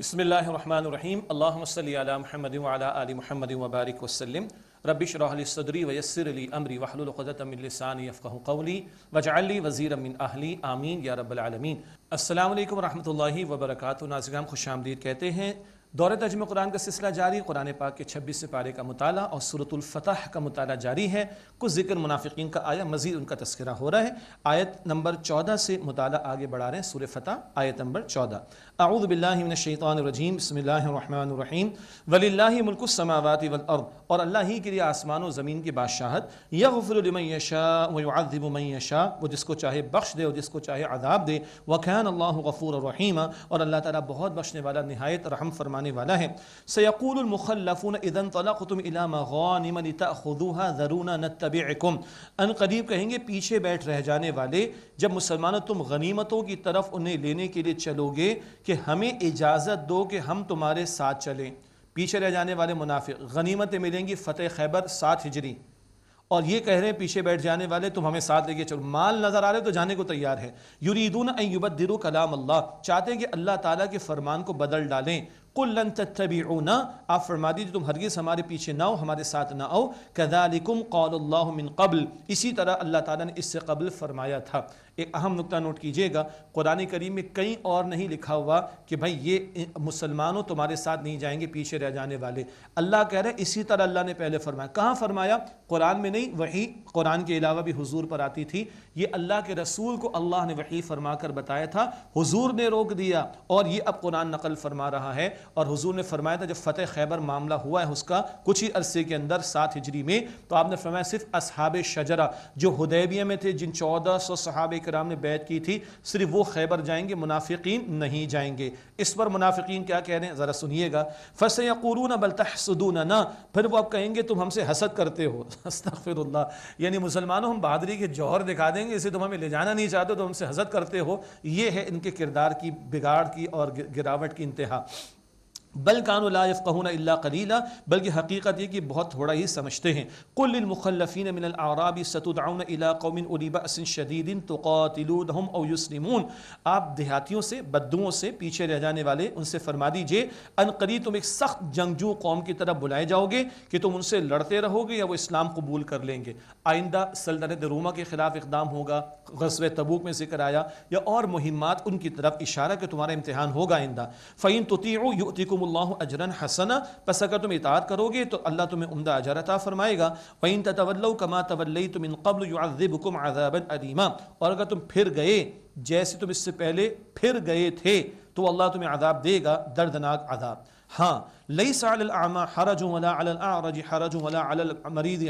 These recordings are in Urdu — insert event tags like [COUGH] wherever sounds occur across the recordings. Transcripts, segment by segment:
بسم اللہ الرحمن الرحیم اللہم صلی علی محمد علیہ آل محمد وبارک وسلم شرح لی صدری ویسر علی عمری وحل القدت وجاء لی وزیر آمین یا رب العالمین السلام علیکم و اللہ وبرکاتہ ناظگام خوش آمدید کہتے ہیں دور ترجمہ قرآن کا سلسلہ جاری قرآن پاک کے چھبیس پارے کا مطالعہ اور صورت الفتح کا مطالعہ جاری ہے کچھ ذکر منافقین کا آیا مزید ان کا تذکرہ ہو رہا ہے آیت نمبر چودہ سے مطالعہ آگے بڑھا رہے ہیں سور فتح آیت نمبر چودہ اعوذ باللہ من الشیطان الرجیم بسم اللہ الرحمن الرحیم ولی اللہ والارض اور اللہ ہی کے لیے آسمان و زمین کے یشاء ویعذب من یشاء وہ جس کو چاہے بخش دے اور جس کو چاہے عذاب دے وکان اللہ غفور الرحیم اور اللہ تعالیٰ بہت بخشنے والا نہایت رحم فرمانے والا ہے سیقول المخلفون اذا انطلقتم الى مغانم لتأخذوها ذرونا نتبعکم ان قریب کہیں گے پیچھے بیٹھ رہ جانے والے جب مسلمان تم غنیمتوں کی طرف انہیں لینے کے لیے چلو گے کہ ہمیں اجازت دو کہ ہم تمہارے ساتھ چلیں پیچھے رہ جانے والے منافق غنیمتیں ملیں گی فتح خیبر ہجری اور یہ کہہ رہے ہیں پیچھے بیٹھ جانے والے تم ہمیں ساتھ لے کے چلو مال نظر آ رہے تو جانے کو تیار ہے یریدون یوریدون کلام اللہ چاہتے ہیں کہ اللہ تعالیٰ کے فرمان کو بدل ڈالیں کلن تتھ بھی آپ فرما دیجیے تم ہرگز ہمارے پیچھے نہ ہو ہمارے ساتھ نہ آؤ قول اللہ قبل اسی طرح اللہ تعالیٰ نے اس سے قبل فرمایا تھا ایک اہم نقطہ نوٹ کیجئے گا قرآن کریم میں کہیں اور نہیں لکھا ہوا کہ بھائی یہ مسلمانوں تمہارے ساتھ نہیں جائیں گے پیچھے رہ جانے والے اللہ کہہ رہے اسی طرح اللہ نے پہلے فرمایا کہاں فرمایا قرآن میں نہیں وہی قرآن کے علاوہ بھی حضور پر آتی تھی یہ اللہ کے رسول کو اللہ نے وہی فرما کر بتایا تھا حضور نے روک دیا اور یہ اب قرآن نقل فرما رہا ہے اور حضور نے فرمایا تھا جب فتح خیبر معاملہ ہوا ہے اس کا کچھ ہی عرصے کے اندر سات ہجری میں تو آپ نے فرمایا صرف اصحاب شجرہ جو ہدیبیہ میں تھے جن چودہ سو صحابہ کرام نے بیعت کی تھی صرف وہ خیبر جائیں گے منافقین نہیں جائیں گے اس پر منافقین کیا کہہ رہے ہیں ذرا سنیے گا فص بَلْ تَحْسُدُونَنَا پھر وہ اب کہیں گے تم ہم سے حسد کرتے ہو [LAUGHS] استغفراللہ اللہ یعنی مسلمانوں ہم بہادری کے جوہر دکھا دیں گے اسے تم ہمیں لے جانا نہیں چاہتے تو ہم سے حسد کرتے ہو یہ ہے ان کے کردار کی بگاڑ کی اور گراوٹ کی انتہا بل یفقہون الا قلیلہ بلکہ حقیقت یہ کہ بہت تھوڑا ہی سمجھتے ہیں کل المخلفین یسلمون آپ دیہاتیوں سے بدوؤں سے پیچھے رہ جانے والے ان سے فرما دیجئے ان قریب تم ایک سخت جنگجو قوم کی طرف بلائے جاؤ گے کہ تم ان سے لڑتے رہو گے یا وہ اسلام قبول کر لیں گے آئندہ سلطنت روما کے خلاف اقدام ہوگا تبوک میں ذکر آیا یا اور مہمات ان کی طرف اشارہ کہ تمہارا امتحان ہوگا آئندہ يُؤْتِكُمْ تم اللہ اجرن حسنا پس اگر تم اطاعت کرو گے تو اللہ تمہیں عمدہ اجر عطا فرمائے گا وَإِن تَتَوَلَّوْ كَمَا تَوَلَّيْتُ مِن قَبْلُ يُعَذِّبُكُمْ عَذَابًا عَلِيمًا اور اگر تم پھر گئے جیسے تم اس سے پہلے پھر گئے تھے تو اللہ تمہیں عذاب دے گا دردناک عذاب ہاں حرج الاعرج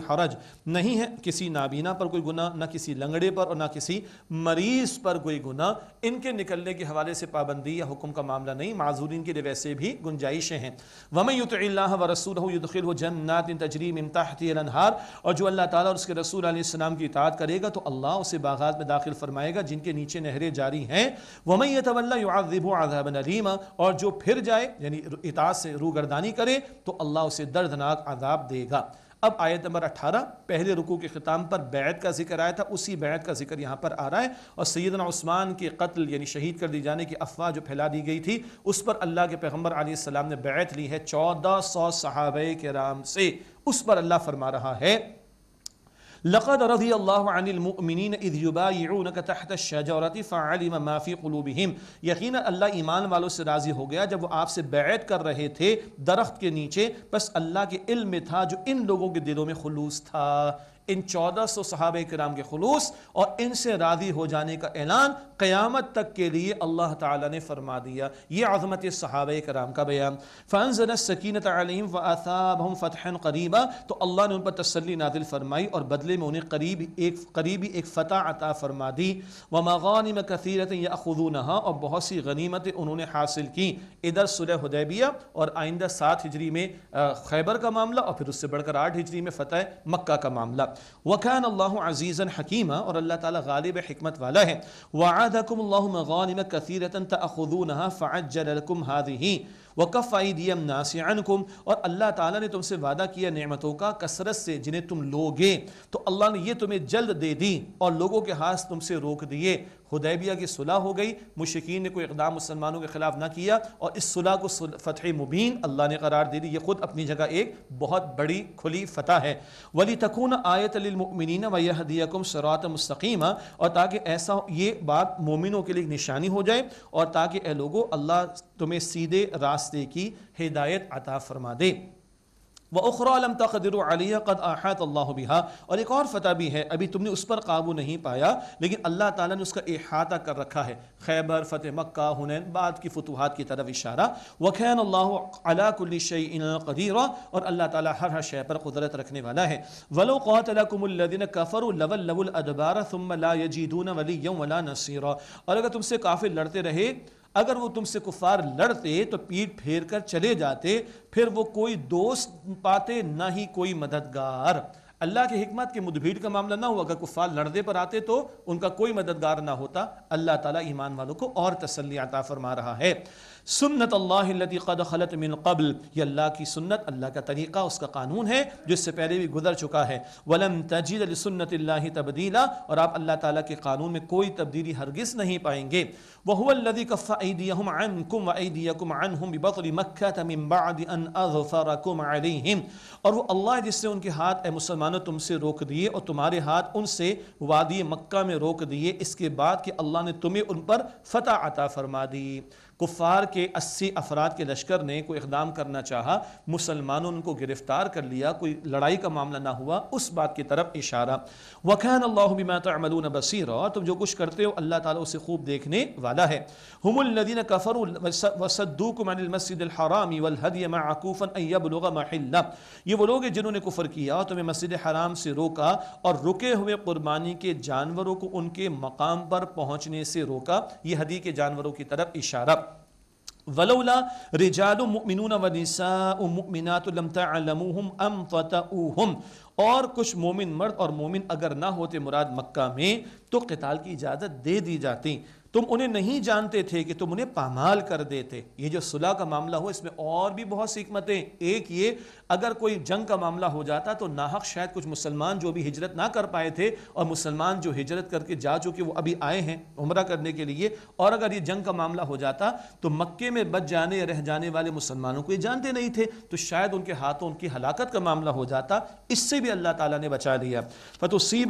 حرج نہیں ہے کسی نابینا پر کوئی گناہ نہ کسی لنگڑے پر اور نہ کسی مریض پر کوئی گناہ ان کے نکلنے کے حوالے سے پابندی یا حکم کا معاملہ نہیں معذورین کے ویسے بھی گنجائشیں ہیں ومول و جن نات تجریمار اور جو اللہ تعالیٰ اور اس کے رسول علیہ السلام کی اطاعت کرے گا تو اللہ اسے باغات میں داخل فرمائے گا جن کے نیچے نہریں جاری ہیں ومئی علیمہ اور جو پھر جائے یعنی اطاعت سے رو نافردانی کرے تو اللہ اسے دردناک عذاب دے گا اب آیت نمبر اٹھارہ پہلے رکوع کے ختام پر بیعت کا ذکر آیا تھا اسی بیعت کا ذکر یہاں پر آ رہا ہے اور سیدنا عثمان کے قتل یعنی شہید کر دی جانے کی افواہ جو پھیلا دی گئی تھی اس پر اللہ کے پیغمبر علیہ السلام نے بیعت لی ہے چودہ سو صحابہ کرام سے اس پر اللہ فرما رہا ہے لقد رضی اللہ اذ کا تحت فعلم ما قلوبهم یقینا اللہ ایمان والوں سے راضی ہو گیا جب وہ آپ سے بیعت کر رہے تھے درخت کے نیچے بس اللہ کے علم میں تھا جو ان لوگوں کے دلوں میں خلوص تھا ان چودہ سو صحابہ کرام کے خلوص اور ان سے راضی ہو جانے کا اعلان قیامت تک کے لیے اللہ تعالیٰ نے فرما دیا یہ عظمت صحابہ کرام کا بیان فانزل السکینت علیہم واثابہم فتحا قریبا تو اللہ نے ان پر تسلی نازل فرمائی اور بدلے میں انہیں قریب ایک قریبی ایک فتح عطا فرما دی ومغانم کثیرت یا اور بہت سی غنیمتیں انہوں نے حاصل کی ادھر سلح حدیبیہ اور آئندہ سات ہجری میں خیبر کا معاملہ اور پھر اس سے بڑھ کر آٹھ ہجری میں فتح مکہ کا معاملہ وكان الله عزيزا حكيما اور اللہ تعالی غالب حکمت والا ہے وعدكم الله مغانم كثيره تاخذونها فعجل لكم هذه وقف آئی دی ام اور اللہ تعالیٰ نے تم سے وعدہ کیا نعمتوں کا کثرت سے جنہیں تم لوگے تو اللہ نے یہ تمہیں جلد دے دی اور لوگوں کے ہاتھ تم سے روک دیے حدیبیہ کی صلاح ہو گئی مشکین نے کوئی اقدام مسلمانوں کے خلاف نہ کیا اور اس صلاح کو فتح مبین اللہ نے قرار دے دی یہ خود اپنی جگہ ایک بہت بڑی کھلی فتح ہے ولی تکون آیت المنینہ ودیا کم سراۃمسکیمہ اور تاکہ ایسا یہ بات مومنوں کے لیے نشانی ہو جائے اور تاکہ اے لوگوں اللہ تمہیں سیدھے راستے کی ہدایت عطا فرما دے وہ اخرالم تقدر علیہ قد احاط اللہ بہا اور ایک اور فتح بھی ہے ابھی تم نے اس پر قابو نہیں پایا لیکن اللہ تعالیٰ نے اس کا احاطہ کر رکھا ہے خیبر فتح مکہ ہنین بعد کی فتوحات کی طرف اشارہ وقین اللہ علا کل شعین قدیرہ اور اللہ تعالیٰ ہر ہر شے پر قدرت رکھنے والا ہے ولو قاتلکم الذین کفروا لول لول ادبار ثم لا یجیدون ولیا ولا نصیرا اور اگر تم سے کافر لڑتے رہے اگر وہ تم سے کفار لڑتے تو پیٹ پھیر کر چلے جاتے پھر وہ کوئی دوست پاتے نہ ہی کوئی مددگار اللہ کی حکمت کے مدبھیڑ کا معاملہ نہ ہو اگر کفار لڑنے پر آتے تو ان کا کوئی مددگار نہ ہوتا اللہ تعالیٰ ایمان والوں کو اور تسلی عطا فرما رہا ہے سنت اللہ اللہ قد خلط من قبل یہ اللہ کی سنت اللہ کا طریقہ اس کا قانون ہے جو اس سے پہلے بھی گزر چکا ہے ولم تجید لسنت اللہ تبدیلا اور آپ اللہ تعالیٰ کے قانون میں کوئی تبدیلی ہرگز نہیں پائیں گے وہ الدی کف عید عنكم وأيديكم عنهم ببطل مكة من بعد أن أظفركم عليهم اور وہ اللہ جس نے ان کے ہاتھ اے مسلمانوں تم سے روک دیے اور تمہارے ہاتھ ان سے وادی مکہ میں روک دیے اس کے بعد کہ اللہ نے تمہیں ان پر فتح عطا فرما دی کفار کے اسی افراد کے لشکر نے کوئی اقدام کرنا چاہا مسلمانوں ان کو گرفتار کر لیا کوئی لڑائی کا معاملہ نہ ہوا اس بات کی طرف اشارہ وَكَانَ اللہ بِمَا تَعْمَلُونَ بصیر اور تم جو کچھ کرتے ہو اللہ تعالیٰ اسے خوب دیکھنے والا ہے حم الدین قفر يَبْلُغَ الحرام یہ وہ لوگ ہیں جنہوں نے کفر کیا تمہیں مسجد حرام سے روکا اور رکے ہوئے قربانی کے جانوروں کو ان کے مقام پر پہنچنے سے روکا یہ ہدی کے جانوروں کی طرف اشارہ ولولا رجال مؤمنون مؤمنات لم تعلموهم ام ولیسا اور کچھ مومن مرد اور مومن اگر نہ ہوتے مراد مکہ میں تو قتال کی اجازت دے دی جاتی تم انہیں نہیں جانتے تھے کہ تم انہیں پامال کر دیتے یہ جو صلاح کا معاملہ ہو اس میں اور بھی بہت سکمتیں ایک یہ اگر کوئی جنگ کا معاملہ ہو جاتا تو ناحق شاید کچھ مسلمان جو بھی ہجرت نہ کر پائے تھے اور مسلمان جو ہجرت کر کے جا چکے وہ ابھی آئے ہیں عمرہ کرنے کے لیے اور اگر یہ جنگ کا معاملہ ہو جاتا تو مکے میں بچ جانے یا رہ جانے والے مسلمانوں کو یہ جانتے نہیں تھے تو شاید ان کے ہاتھوں ان کی ہلاکت کا معاملہ ہو جاتا اس سے بھی اللہ تعالیٰ نے بچا دیا پتوسی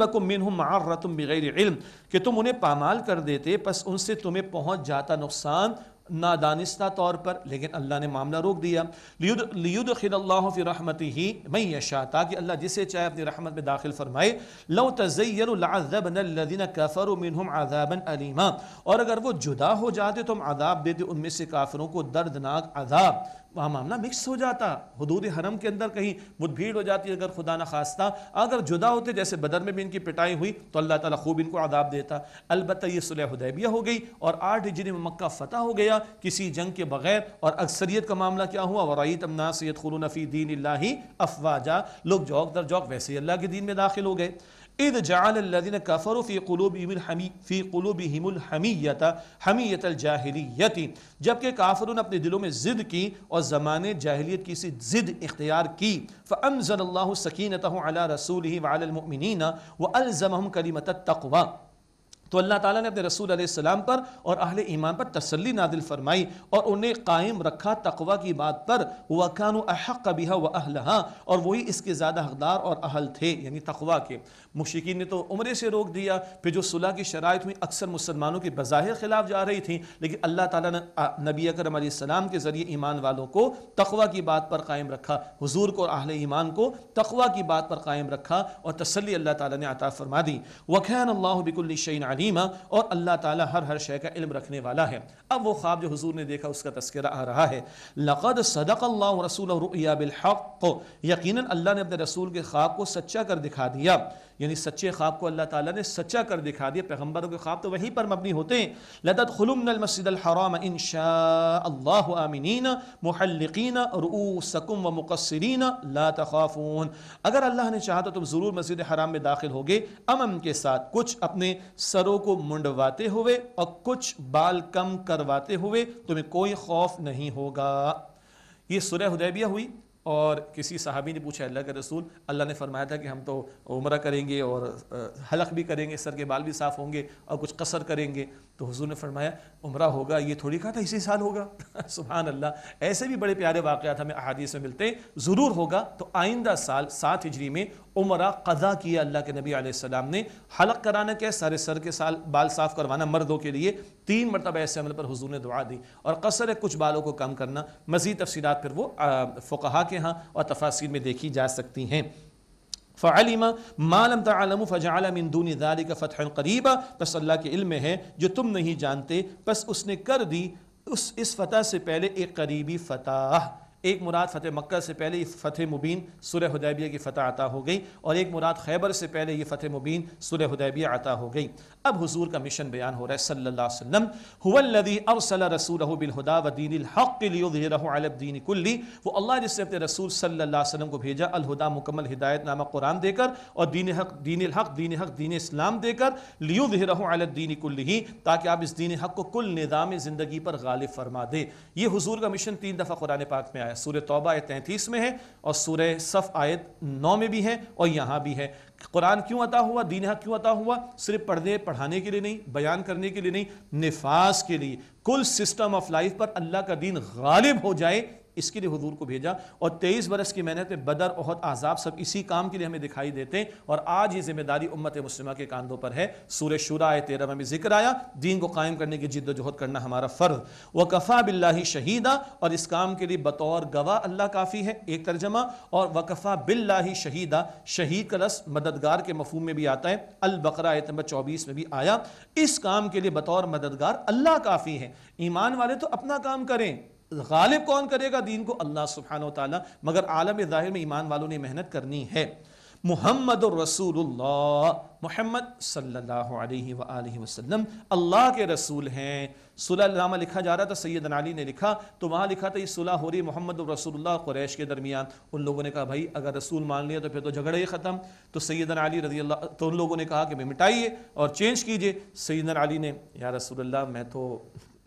بِغَيْرِ علم کہ تم انہیں پامال کر دیتے ان سے تمہیں پہنچ جاتا نقصان نادانستہ طور پر لیکن اللہ نے معاملہ روک دیا لیدخل اللہ فی رحمتی ہی من یشا تاکہ اللہ جسے چاہے اپنی رحمت میں داخل فرمائے لو تزیر لعذبن الذین کفروا منہم عذابا علیما اور اگر وہ جدا ہو جاتے تو ہم عذاب دیتے ان میں سے کافروں کو دردناک عذاب وہاں معاملہ مکس ہو جاتا حدود حرم کے اندر کہیں مد بھیڑ ہو جاتی اگر خدا نخواستہ اگر جدا ہوتے جیسے بدر میں بھی ان کی پٹائی ہوئی تو اللہ تعالیٰ خوب ان کو عذاب دیتا البتہ یہ صلح حدیبیہ ہو گئی اور آٹھ ہجری میں مکہ فتح ہو گیا کسی جنگ کے بغیر اور اکثریت کا معاملہ کیا ہوا ورائی تمنا سید فی دین اللہ افواجہ لوگ جوک در جوک ویسے اللہ کے دین میں داخل ہو گئے اذ جعل الذين کفروا فی في قلوبهم قلوبهم جبکہ کافروں نے اپنے دلوں میں ضد کی اور زمانے جاہلیت کی سی ضد اختیار کی فانزل الله اللہ على رسوله وعلی و والزمهم كلمه التقوى تو اللہ تعالیٰ نے اپنے رسول علیہ السلام پر اور اہل ایمان پر تسلی نادل فرمائی اور انہیں قائم رکھا تقوی کی بات پر وہ و احق کا و اور وہی اس کے زیادہ حقدار اور اہل تھے یعنی تقوی کے مشرقین نے تو عمرے سے روک دیا پھر جو صلح کی شرائط ہوئی اکثر مسلمانوں کے بظاہر خلاف جا رہی تھیں لیکن اللہ تعالیٰ نے نبی اکرم علیہ السلام کے ذریعے ایمان والوں کو تقوی کی بات پر قائم رکھا حضور کو اور اہل ایمان کو تقوی کی بات پر قائم رکھا اور تسلی اللہ تعالیٰ نے عطا فرما دی وقان اللہ بک الشعین علی الْعَلِيمَ اور اللہ تعالیٰ ہر ہر شئے کا علم رکھنے والا ہے اب وہ خواب جو حضور نے دیکھا اس کا تذکرہ آ رہا ہے لَقَدْ صَدَقَ اللَّهُ رَسُولَ رُؤِيَا بِالْحَقُ یقیناً اللہ نے اپنے رسول کے خواب کو سچا کر دکھا دیا یعنی سچے خواب کو اللہ تعالیٰ نے سچا کر دکھا دیا پیغمبروں کے خواب تو وہیں پر مبنی ہوتے ہیں لدت خلوم المسد الحرام ان شاء اللہ عامنین محلقین رؤوسکم و مقصرین لا تخافون اگر اللہ نے چاہا تو تم ضرور مسجد حرام میں داخل ہوگے امن کے ساتھ کچھ اپنے سروں کو منڈواتے ہوئے اور کچھ بال کم کرواتے ہوئے تمہیں کوئی خوف نہیں ہوگا یہ سورہ حدیبیہ ہوئی اور کسی صحابی نے پوچھا اللہ کے رسول اللہ نے فرمایا تھا کہ ہم تو عمرہ کریں گے اور حلق بھی کریں گے سر کے بال بھی صاف ہوں گے اور کچھ قصر کریں گے تو حضور نے فرمایا عمرہ ہوگا یہ تھوڑی کہا تھا اسی سال ہوگا [LAUGHS] سبحان اللہ ایسے بھی بڑے پیارے واقعات ہمیں احادیث میں ملتے ہیں ضرور ہوگا تو آئندہ سال سات ہجری میں عمرہ قضا کیا اللہ کے نبی علیہ السلام نے حلق کرانا کیا سارے سر کے سال بال صاف کروانا مردوں کے لیے تین مرتبہ ایسے عمل پر حضور نے دعا دی اور قصر ہے کچھ بالوں کو کم کرنا مزید تفصیلات پھر وہ فقہا کے ہاں اور تفاصیل میں دیکھی جا سکتی ہیں فعلم ما لم فج فجعل من دون ذلك فتحا فتح قریبا بس اللہ کے علم میں ہے جو تم نہیں جانتے بس اس نے کر دی اس اس فتح سے پہلے ایک قریبی فتح ایک مراد فتح مکہ سے پہلے یہ فتح مبین سورہ حدیبیہ کی فتح عطا ہو گئی اور ایک مراد خیبر سے پہلے یہ فتح مبین سورہ حدیبیہ عطا ہو گئی اب حضور کا مشن بیان ہو رہا ہے صلی اللہ علیہ وسلم ہوا الذی ارسل رسولہ بالہدا ودین و دین الحق کے علی الدین کلی وہ اللہ جس نے اپنے رسول صلی اللہ علیہ وسلم کو بھیجا الہدا مکمل ہدایت نامہ قرآن دے کر اور دین حق دین الحق دین حق دین اسلام دے کر لیو علی الدین کلی ہی تاکہ آپ اس دین حق کو کل نظام زندگی پر غالب فرما دے یہ حضور کا مشن تین دفعہ قرآن پاک میں آیا توبہ آیت تینتیس میں ہے اور سورہ صف آیت نو میں بھی ہے اور یہاں بھی ہے قرآن کیوں عطا ہوا دین حق کیوں عطا ہوا صرف پڑھنے پڑھانے کے لیے نہیں بیان کرنے کے لیے نہیں نفاذ کے لیے کل سسٹم آف لائف پر اللہ کا دین غالب ہو جائے اس کے لیے حضور کو بھیجا اور تیئیس برس کی محنت میں بدر احد عذاب سب اسی کام کے لیے ہمیں دکھائی دیتے ہیں اور آج یہ ذمہ داری امت مسلمہ کے کاندوں پر ہے شورہ آئے تیرہ میں بھی ذکر آیا دین کو قائم کرنے کی جد و جہد کرنا ہمارا فرض وَقَفَا بِاللَّهِ شہیدہ اور اس کام کے لیے بطور گواہ اللہ کافی ہے ایک ترجمہ اور وکفا بِاللَّهِ شہیدہ شہید کا لس مددگار کے مفہوم میں بھی آتا ہے نمبر چوبیس میں بھی آیا اس کام کے لیے بطور مددگار اللہ کافی ہے ایمان والے تو اپنا کام کریں غالب کون کرے گا دین کو اللہ سبحانہ وتعالی مگر عالم ظاہر میں ایمان والوں نے محنت کرنی ہے محمد الرسول اللہ محمد صلی اللہ علیہ وآلہ وسلم اللہ کے رسول ہیں صلح نامہ لکھا جا رہا تھا سیدن علی نے لکھا تو وہاں لکھا تھا یہ صلح ہو رہی محمد الرسول اللہ قریش کے درمیان ان لوگوں نے کہا بھائی اگر رسول مان لیا تو پھر تو جھگڑا ہی ختم تو سیدن علی رضی اللہ تو ان لوگوں نے کہا کہ میں مٹائیے اور چینج کیجئے سیدن علی نے یا رسول اللہ میں تو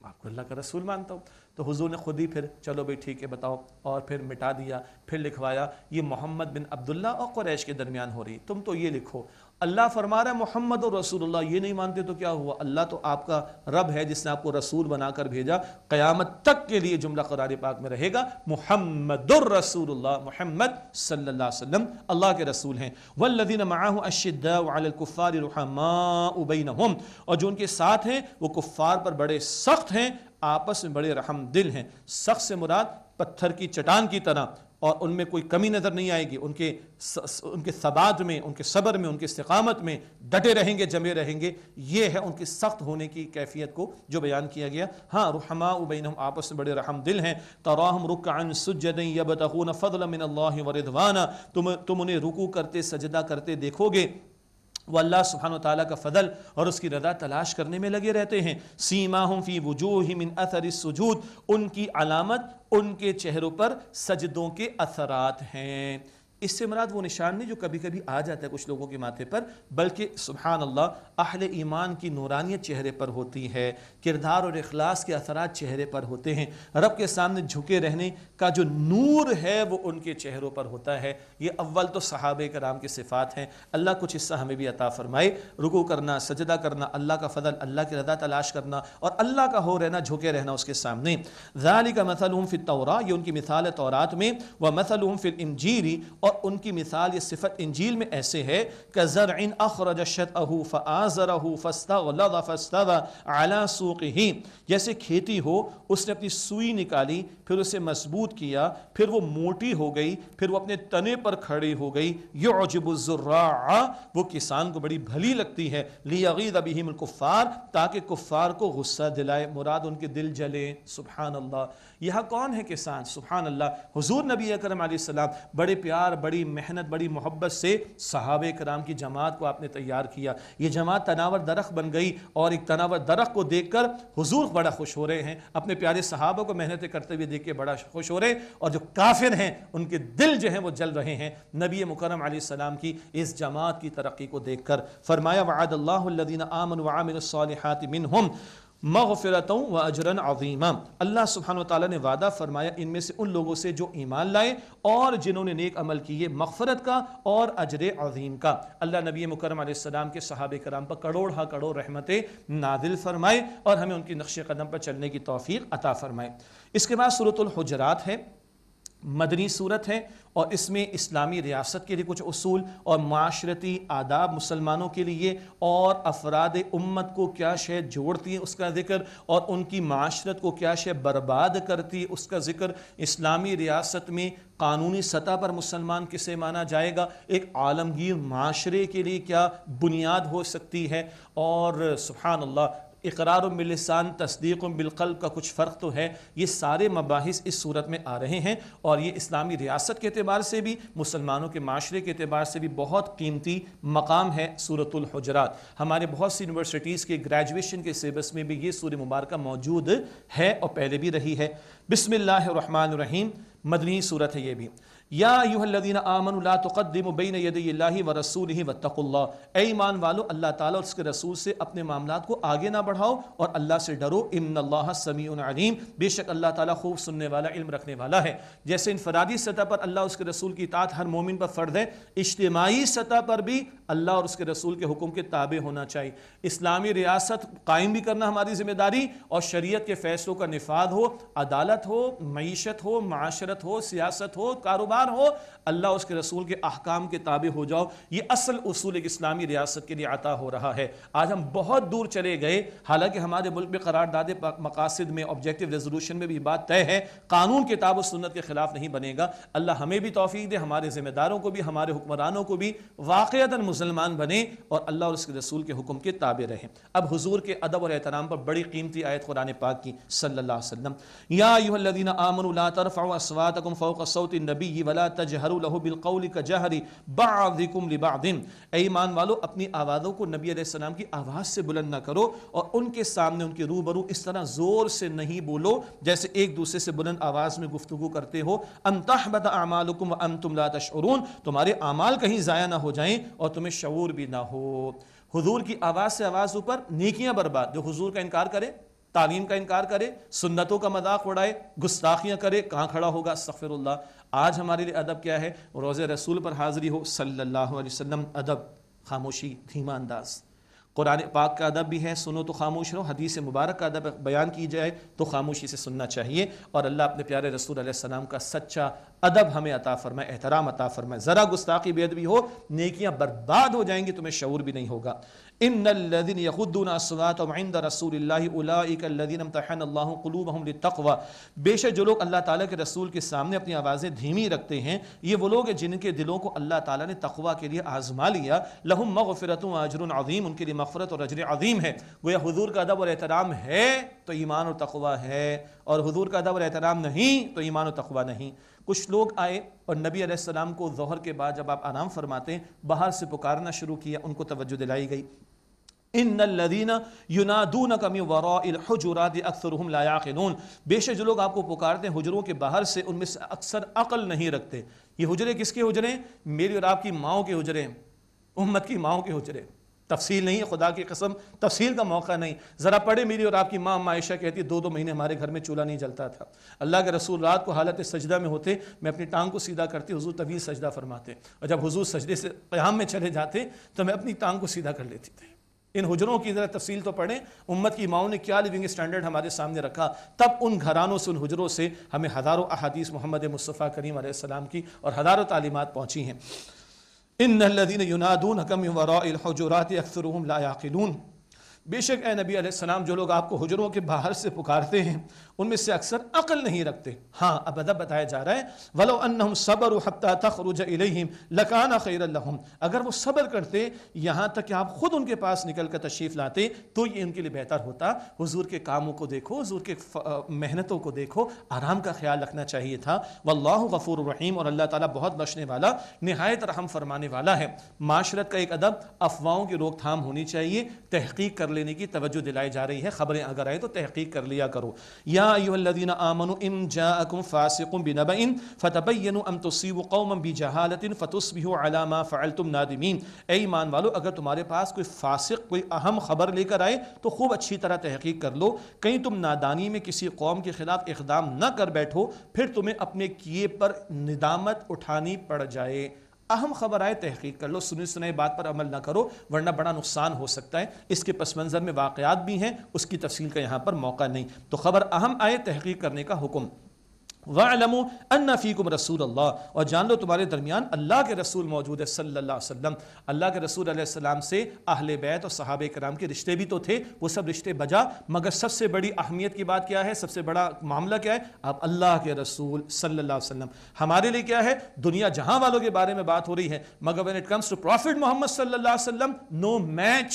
آپ کو اللہ کا رسول مانتا ہوں تو حضور نے خود ہی پھر چلو بھئی ٹھیک ہے بتاؤ اور پھر مٹا دیا پھر لکھوایا یہ محمد بن عبداللہ اور قریش کے درمیان ہو رہی تم تو یہ لکھو اللہ فرما رہا ہے محمد اور رسول اللہ یہ نہیں مانتے تو کیا ہوا اللہ تو آپ کا رب ہے جس نے آپ کو رسول بنا کر بھیجا قیامت تک کے لیے جملہ قرار پاک میں رہے گا محمد الرسول اللہ محمد صلی اللہ علیہ وسلم اللہ کے رسول ہیں رحماء بینہم اور جو ان کے ساتھ ہیں وہ کفار پر بڑے سخت ہیں آپس میں بڑے رحم دل ہیں سخت سے مراد پتھر کی چٹان کی طرح اور ان میں کوئی کمی نظر نہیں آئے گی ان کے ان کے ثبات میں ان کے صبر میں ان کے استقامت میں ڈٹے رہیں گے جمے رہیں گے یہ ہے ان کے سخت ہونے کی کیفیت کو جو بیان کیا گیا ہاں رحماء بینہم آپس میں بڑے رحم دل ہیں تراہم رکعن سجدن یبتغون فضل من اللہ وردوانا تم تم انہیں رکو کرتے سجدہ کرتے دیکھو گے وہ اللہ سبحانہ و تعالیٰ کا فضل اور اس کی رضا تلاش کرنے میں لگے رہتے ہیں سیما فی وجوہ من اثر السجود ان کی علامت ان کے چہروں پر سجدوں کے اثرات ہیں اس سے مراد وہ نشان نہیں جو کبھی کبھی آ جاتا ہے کچھ لوگوں کے ماتھے پر بلکہ سبحان اللہ اہل ایمان کی نورانیت چہرے پر ہوتی ہے کردار اور اخلاص کے اثرات چہرے پر ہوتے ہیں رب کے سامنے جھکے رہنے کا جو نور ہے وہ ان کے چہروں پر ہوتا ہے یہ اول تو صحابہ کے کی صفات ہیں اللہ کچھ حصہ ہمیں بھی عطا فرمائے رکو کرنا سجدہ کرنا اللہ کا فضل اللہ کی رضا تلاش کرنا اور اللہ کا ہو رہنا جھکے رہنا اس کے سامنے ذالک مثلہم فی پھر یہ ان کی مثال تورات میں ومثلہم فی پھر اور ان کی مثال یہ صفت انجیل میں ایسے ہے کہ اخرج جیسے کھیتی ہو اس نے اپنی سوئی نکالی پھر اسے مضبوط کیا پھر وہ موٹی ہو گئی پھر وہ اپنے تنے پر کھڑی ہو گئی یعجب الزراع وہ کسان کو بڑی بھلی لگتی ہے لیغید عید الکفار تاکہ کفار کو غصہ دلائے مراد ان کے دل جلے سبحان اللہ یہاں کون ہے کسان سبحان اللہ حضور نبی اکرم علیہ السلام بڑے پیار بڑی محنت بڑی محبت سے صحابہ کرام کی جماعت کو آپ نے تیار کیا یہ جماعت تناور درخت بن گئی اور ایک تناور درخت کو دیکھ کر حضور بڑا خوش ہو رہے ہیں اپنے پیارے صحابہ کو محنتیں کرتے ہوئے دیکھ کے بڑا خوش ہو رہے ہیں اور جو کافر ہیں ان کے دل جو ہیں وہ جل رہے ہیں نبی مکرم علیہ السلام کی اس جماعت کی ترقی کو دیکھ کر فرمایا وعد اللہ اللہ عامن الصالحات منہم مغفرتوں و اجرن عظیم اللہ سبحانہ وتعالی نے وعدہ فرمایا ان میں سے ان لوگوں سے جو ایمان لائے اور جنہوں نے نیک عمل کیے مغفرت کا اور اجر عظیم کا اللہ نبی مکرم علیہ السلام کے صحابہ کرام پر کروڑ ہا کروڑ رحمت نادل فرمائے اور ہمیں ان کی نقش قدم پر چلنے کی توفیق عطا فرمائے اس کے بعد صورت الحجرات ہے مدنی صورت ہے اور اس میں اسلامی ریاست کے لیے کچھ اصول اور معاشرتی آداب مسلمانوں کے لیے اور افراد امت کو کیا شے جوڑتی ہے اس کا ذکر اور ان کی معاشرت کو کیا شے برباد کرتی ہے اس کا ذکر اسلامی ریاست میں قانونی سطح پر مسلمان کسے مانا جائے گا ایک عالمگیر معاشرے کے لیے کیا بنیاد ہو سکتی ہے اور سبحان اللہ اقرار و ملسان تصدیق و کا کچھ فرق تو ہے یہ سارے مباحث اس صورت میں آ رہے ہیں اور یہ اسلامی ریاست کے اعتبار سے بھی مسلمانوں کے معاشرے کے اعتبار سے بھی بہت قیمتی مقام ہے صورت الحجرات ہمارے بہت سی یونیورسٹیز کے گریجویشن کے سیبس میں بھی یہ سور مبارکہ موجود ہے اور پہلے بھی رہی ہے بسم اللہ الرحمن الرحیم مدنی صورت ہے یہ بھی یا الذین آمنوا لا تقدموا بین یدی اللہ و رسول وطق اللہ ایمان والو اللہ تعالیٰ اور اس کے رسول سے اپنے معاملات کو آگے نہ بڑھاؤ اور اللہ سے ڈرو امن اللہ سمیع علیم بے شک اللہ تعالیٰ خوب سننے والا علم رکھنے والا ہے جیسے انفرادی سطح پر اللہ اس کے رسول کی اطاعت ہر مومن پر فرد ہے اجتماعی سطح پر بھی اللہ اور اس کے رسول کے حکم کے تابع ہونا چاہیے اسلامی ریاست قائم بھی کرنا ہماری ذمہ داری اور شریعت کے فیصلوں کا نفاذ ہو عدالت ہو معیشت ہو معاشرت ہو سیاست ہو کاروبار گناہگار ہو اللہ اس کے رسول کے احکام کے تابع ہو جاؤ یہ اصل اصول ایک اسلامی ریاست کے لیے عطا ہو رہا ہے آج ہم بہت دور چلے گئے حالانکہ ہمارے ملک میں قرار داد مقاصد میں آبجیکٹو ریزولوشن میں بھی بات طے ہے قانون کتاب و سنت کے خلاف نہیں بنے گا اللہ ہمیں بھی توفیق دے ہمارے ذمہ داروں کو بھی ہمارے حکمرانوں کو بھی واقع مسلمان بنے اور اللہ اور اس کے رسول کے حکم کے تابع رہیں اب حضور کے ادب اور احترام پر بڑی قیمتی آیت قرآن پاک کی صلی اللہ علیہ وسلم یا ولا تجہر له بالقول کجهر بعضکم لبعض اے ایمان والو اپنی آوازوں کو نبی علیہ السلام کی آواز سے بلند نہ کرو اور ان کے سامنے ان کے روبرو اس طرح زور سے نہیں بولو جیسے ایک دوسرے سے بلند آواز میں گفتگو کرتے ہو ان تحبط اعمالکم وانتم لا تشعرون تمہارے اعمال کہیں ضائع نہ ہو جائیں اور تمہیں شعور بھی نہ ہو حضور کی آواز سے آواز اوپر نیکیاں برباد جو حضور کا انکار کرے تعلیم کا انکار کرے سنتوں کا مذاق اڑائے گستاخیاں کرے کہاں کھڑا ہوگا استغفر اللہ آج ہمارے لیے ادب کیا ہے روزے رسول پر حاضری ہو صلی اللہ علیہ وسلم ادب خاموشی انداز قرآن پاک کا ادب بھی ہے سنو تو خاموش رہو حدیث مبارک کا ادب بیان کی جائے تو خاموشی سے سننا چاہیے اور اللہ اپنے پیارے رسول علیہ السلام کا سچا ادب ہمیں عطا فرمائے احترام عطا فرمائے ذرا گستاخی بے ادبی ہو نیکیاں برباد ہو جائیں گی تمہیں شعور بھی نہیں ہوگا ان الذين یحد الصلاه عند رسول الله اولئك الذين امتحن الله قلوبهم للتقوى بے شک جو لوگ اللہ تعالیٰ کے رسول کے سامنے اپنی آوازیں دھیمی رکھتے ہیں یہ وہ لوگ ہیں جن کے دلوں کو اللہ تعالیٰ نے تقوی کے لیے آزما لیا لہم مغ و فرت ان کے لیے مغفرت اور اجر عظیم ہے وہ حضور کا ادب اور احترام ہے تو ایمان تقوی ہے اور حضور کا ادب احترام نہیں تو ایمان و تقوی نہیں کچھ لوگ آئے اور نبی علیہ السلام کو ظہر کے بعد جب آپ آرام فرماتے ہیں باہر سے پکارنا شروع کیا ان کو توجہ دلائی گئی ان ينادونك من وراء الحجرات اكثرهم لا يعقلون بے شک جو لوگ آپ کو پکارتے ہیں حجروں کے باہر سے ان میں سے اکثر عقل نہیں رکھتے یہ حجریں کس کے ہیں میری اور آپ کی ماؤں کے حجریں امت کی ماؤں کے حجرے تفصیل نہیں ہے خدا کی قسم تفصیل کا موقع نہیں ذرا پڑھے میری اور آپ کی ماں عائشہ کہتی ہے دو دو مہینے ہمارے گھر میں چولہا نہیں جلتا تھا اللہ کے رسول رات کو حالت سجدہ میں ہوتے میں اپنی ٹانگ کو سیدھا کرتی حضور طویل سجدہ فرماتے اور جب حضور سجدے سے قیام میں چلے جاتے تو میں اپنی ٹانگ کو سیدھا کر لیتی تھی ان حجروں کی ذرا تفصیل تو پڑھیں امت کی ماؤں نے کیا لیونگ اسٹینڈرڈ ہمارے سامنے رکھا تب ان گھرانوں سے ان حجروں سے ہمیں ہزاروں احادیث محمد مصطفیٰ کریم علیہ السلام کی اور ہزاروں تعلیمات پہنچی ہیں إن الذين ينادونك من وراء الحجرات أكثرهم لا يعقلون بے شک اے نبی علیہ السلام جو لوگ آپ کو حجروں کے باہر سے پکارتے ہیں ان میں سے اکثر عقل نہیں رکھتے ہاں اب ادب بتایا جا رہا ہے ولو الصبر ہفتہ تخرج الرحیم لکانہ خیر الرحم اگر وہ صبر کرتے یہاں تک کہ آپ خود ان کے پاس نکل کر تشریف لاتے تو یہ ان کے لیے بہتر ہوتا حضور کے کاموں کو دیکھو حضور کے محنتوں کو دیکھو آرام کا خیال رکھنا چاہیے تھا غفور الرحیم اور اللہ تعالیٰ بہت بخشنے والا نہایت رحم فرمانے والا ہے معاشرت کا ایک ادب افواہوں کی روک تھام ہونی چاہیے تحقیق کر لینے کی توجہ دلائی جا رہی ہے خبریں اگر آئیں تو تحقیق کر لیا کرو یا ایوہ الذین آمنوا ان جاءکم فاسق بنبئن فتبینوا ان تصیبوا قوما بجہالت فتصبحوا علا ما فعلتم نادمین اے ایمان والو اگر تمہارے پاس کوئی فاسق کوئی اہم خبر لے کر آئے تو خوب اچھی طرح تحقیق کر لو کہیں تم نادانی میں کسی قوم کے خلاف اقدام نہ کر بیٹھو پھر تمہیں اپنے کیے پر ندامت اٹھانی پڑ جائے اہم خبر آئے تحقیق کر لو سنی سنائی بات پر عمل نہ کرو ورنہ بڑا نقصان ہو سکتا ہے اس کے پس منظر میں واقعات بھی ہیں اس کی تفصیل کا یہاں پر موقع نہیں تو خبر اہم آئے تحقیق کرنے کا حکم رسول اللہ اور جان لو تمہارے درمیان اللہ کے رسول موجود ہے صلی اللہ علیہ وسلم اللہ کے رسول علیہ السلام سے اور کرام کے رشتے بھی تو تھے وہ سب رشتے بجا مگر سب سے بڑی اہمیت کی بات کیا ہے سب سے بڑا معاملہ کیا ہے اب اللہ کے رسول صلی اللہ علیہ وسلم ہمارے لیے کیا ہے دنیا جہاں والوں کے بارے میں بات ہو رہی ہے مگر when it comes to prophet Muhammad صلی اللہ علیہ وسلم نو میچ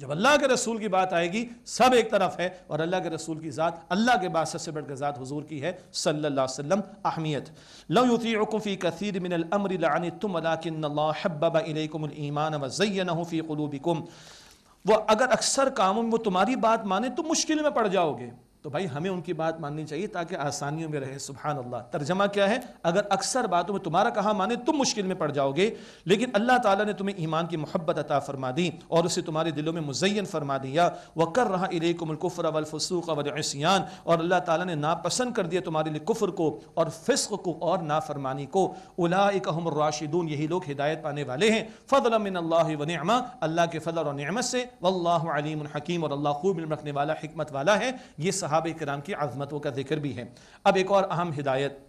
جب اللہ کے رسول کی بات آئے گی سب ایک طرف ہے اور اللہ کے رسول کی ذات اللہ کے بعد سے بڑھ کے ذات حضور کی ہے صلی اللہ علیہ وسلم احمیت لَوْ يُطِعُكُمْ فِي كَثِيرِ مِنَ الْأَمْرِ لَعَنِتُمْ وَلَاكِنَّ اللَّهُ حَبَّبَ إِلَيْكُمُ الْإِيمَانَ وَزَيَّنَهُ فِي قُلُوبِكُمْ وہ اگر اکثر کاموں میں وہ تمہاری بات مانے تو مشکل میں پڑ جاؤ گے تو بھائی ہمیں ان کی بات ماننی چاہیے تاکہ آسانیوں میں رہے سبحان اللہ ترجمہ کیا ہے اگر اکثر باتوں میں تمہارا کہا مانے تم مشکل میں پڑ جاؤ گے لیکن اللہ تعالیٰ نے تمہیں ایمان کی محبت عطا فرما دی اور اسے تمہارے دلوں میں مزین فرما دیا کر رہا اور اللہ تعالیٰ نے ناپسند کر دیا تمہارے کفر کو اور فسق کو اور نافرمانی کو فرمانی کو الراشدون یہی لوگ ہدایت پانے والے ہیں فضل من اللہ و نعمہ اللہ کے فضل نعمت سے واللہ علیم حکیم اور اللہ علم رکھنے والا حکمت والا ہے یہ صحابہ صحابہ کرام کی عظمتوں کا ذکر بھی ہے اب ایک اور اہم ہدایت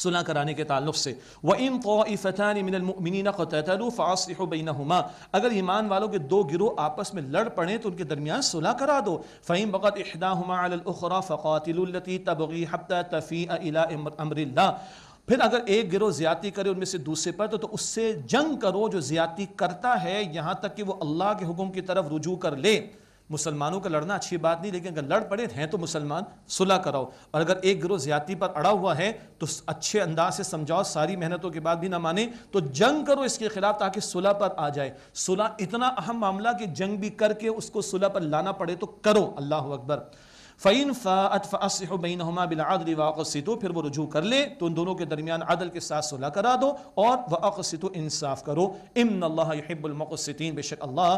صلح کرانے کے تعلق سے وَإِن طَوَائِفَتَانِ مِنَ الْمُؤْمِنِينَ قَتَتَلُوا فَعَصْلِحُ بَيْنَهُمَا اگر ایمان والوں کے دو گروہ آپس میں لڑ پڑیں تو ان کے درمیان صلح کرا دو فَإِن بَقَدْ إِحْدَاهُمَا عَلَى الْأُخْرَى فَقَاتِلُوا الَّتِي تَبْغِي حَبْتَى تَفِيئَ إِلَىٰ اَمْرِ اللَّهِ پھر اگر ایک گروہ زیادتی کرے ان میں سے دوسرے پر تو تو اس سے جنگ کرو جو زیادتی کرتا ہے یہاں تک کہ وہ اللہ کے حکم کی طرف رجوع کر لے مسلمانوں کا لڑنا اچھی بات نہیں لیکن اگر لڑ پڑے ہیں تو مسلمان صلح کراؤ اور اگر ایک گروہ زیادتی پر اڑا ہوا ہے تو اچھے انداز سے سمجھاؤ ساری محنتوں کے بعد بھی نہ مانے تو جنگ کرو اس کے خلاف تاکہ صلح پر آ جائے صلح اتنا اہم معاملہ کہ جنگ بھی کر کے اس کو صلح پر لانا پڑے تو کرو اللہ اکبر فعین فَاَتْ بینا بَيْنَهُمَا بِالْعَدْلِ و پھر وہ رجوع کر لے تو ان دونوں کے درمیان عدل کے ساتھ صلح کرا دو اور واقف انصاف کرو امن اللہ یہ بے شک اللہ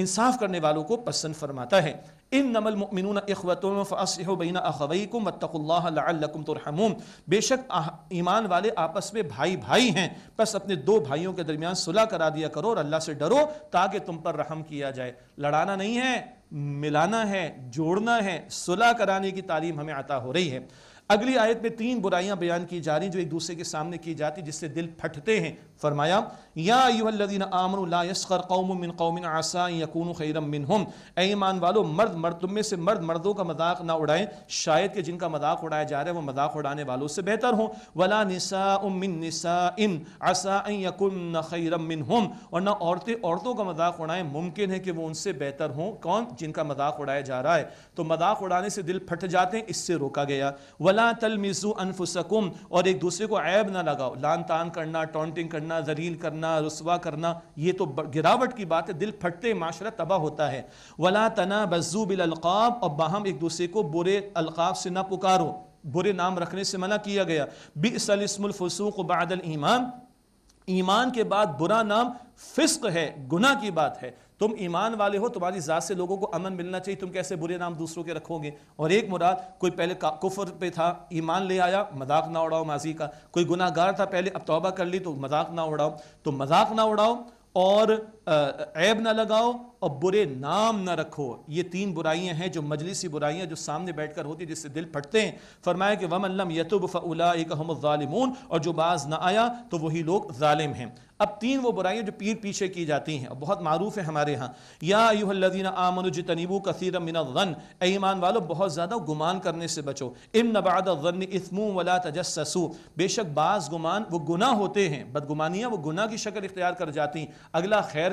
انصاف کرنے والوں کو پسند فرماتا ہے ان نمل ممنون اخوت فصح بین اخوی کم اللہ لعلکم ترحمون بے شک ایمان والے آپس میں بھائی بھائی ہیں بس اپنے دو بھائیوں کے درمیان صلح کرا دیا کرو اور اللہ سے ڈرو تاکہ تم پر رحم کیا جائے لڑانا نہیں ہے ملانا ہے جوڑنا ہے صلح کرانے کی تعلیم ہمیں عطا ہو رہی ہے اگلی آیت میں تین برائیاں بیان کی جا رہی ہیں جو ایک دوسرے کے سامنے کی جاتی جس سے دل پھٹتے ہیں فرمایا یا ایوہ الذین آمنوا لا یسخر قوم من قوم عسا یکونوا خیرا منہم اے ایمان والو مرد مرد تم میں سے مرد مردوں کا مذاق نہ اڑائیں شاید کہ جن کا مذاق اڑایا جا رہا ہے وہ مذاق اڑانے والوں سے بہتر ہوں ولا نساء من نساء عسا ان یکن خیرا منہم اور نہ عورتیں عورتوں کا مذاق اڑائیں ممکن ہے کہ وہ ان سے بہتر ہوں کون جن کا مذاق اڑایا جا رہا ہے تو مذاق اڑانے سے دل پھٹ جاتے ہیں اس سے روکا گیا ولا تلمزوا انفسکم اور ایک دوسرے کو عیب نہ لگاؤ لان تان کرنا ٹونٹنگ کرنا کرنا ذلیل کرنا رسوہ کرنا یہ تو گراوٹ کی بات ہے دل پھٹتے معاشرہ تباہ ہوتا ہے وَلَا تَنَا بَزُّو بِالْأَلْقَابِ اور باہم ایک دوسرے کو برے القاب سے نہ پکارو برے نام رکھنے سے منع کیا گیا بِئِسَ الْإِسْمُ الْفُسُوقُ بَعْدَ الْإِيمَانِ ایمان کے بعد برا نام فسق ہے گناہ کی بات ہے تم ایمان والے ہو تمہاری ذات سے لوگوں کو امن ملنا چاہیے تم کیسے برے نام دوسروں کے رکھو گے اور ایک مراد کوئی پہلے کفر پہ تھا ایمان لے آیا مذاق نہ اڑاؤ ماضی کا کوئی گناہ گار تھا پہلے اب توبہ کر لی تو مذاق نہ اڑاؤ تو مذاق نہ اڑاؤ اور عیب نہ لگاؤ اور برے نام نہ رکھو یہ تین برائیاں ہیں جو مجلسی برائیاں جو سامنے بیٹھ کر ہوتی ہیں جس سے دل پھٹتے ہیں فرمایا کہ وم علم یتب فلاک ظالمون اور جو بعض نہ آیا تو وہی لوگ ظالم ہیں اب تین وہ برائیاں جو پیر پیچھے کی جاتی ہیں بہت معروف ہیں ہمارے ہاں یا تنبو کثیر اے ایمان والو بہت زیادہ گمان کرنے سے بچو الظن نباد ولا اسمولاجسو بے شک بعض گمان وہ گناہ ہوتے ہیں بدگمانیاں وہ گناہ کی شکل اختیار کر جاتی ہیں اگلا خیر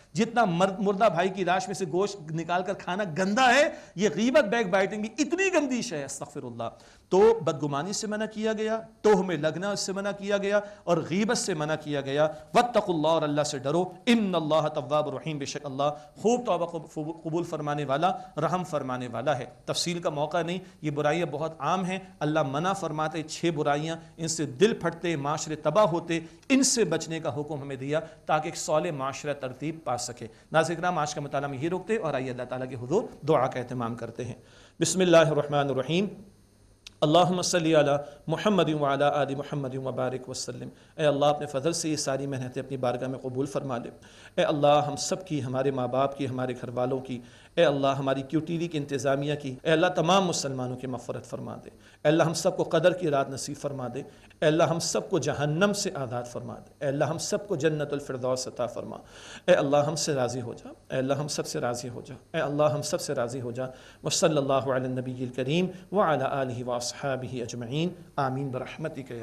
جتنا مردہ بھائی کی لاش میں سے گوشت نکال کر کھانا گندہ ہے یہ غیبت بیک بائٹنگ بھی اتنی گندی استغفر اللہ تو بدگمانی سے منع کیا گیا تو ہمیں لگنا اس سے منع کیا گیا اور غیبت سے منع کیا گیا وطق اللہ اور اللہ سے ڈرو ان اللہ طواب الرحیم بے شک اللہ خوب توبہ قبول فرمانے والا رحم فرمانے والا ہے تفصیل کا موقع نہیں یہ برائیاں بہت عام ہیں اللہ منع فرماتے چھ برائیاں ان سے دل پھٹتے معاشرے تباہ ہوتے ان سے بچنے کا حکم ہمیں دیا تاکہ ایک سولے معاشرہ ترتیب پاس سکے ناظر اکرام آج کا مطالعہ میں یہ روکتے اور آئیے اللہ تعالیٰ کے حضور دعا کا اہتمام کرتے ہیں بسم اللہ الرحمن الرحیم اللہم صلی علی محمد و علی آل محمد و بارک وسلم اے اللہ اپنے فضل سے یہ ساری محنتیں اپنی بارگاہ میں قبول فرما لے اے اللہ ہم سب کی ہمارے ماں باپ کی ہمارے گھر والوں کی اے اللہ ہماری کیوٹیلی کی انتظامیہ کی اے اللہ تمام مسلمانوں کی مغفرت فرما دے اے اللہ ہم سب کو قدر کی رات نصیب فرما دے اے اللہ ہم سب کو جہنم سے آداد فرما دے اے اللہ ہم سب کو جنت عطا فرما اے اللہ ہم سے راضی ہو جا اے اللہ ہم سب سے راضی ہو جا اے اللہ ہم سب سے راضی ہو جا وصلی اللہ علی النبی نبی الکریم ولا آلہ واصحب اجمعین آمین برحمتی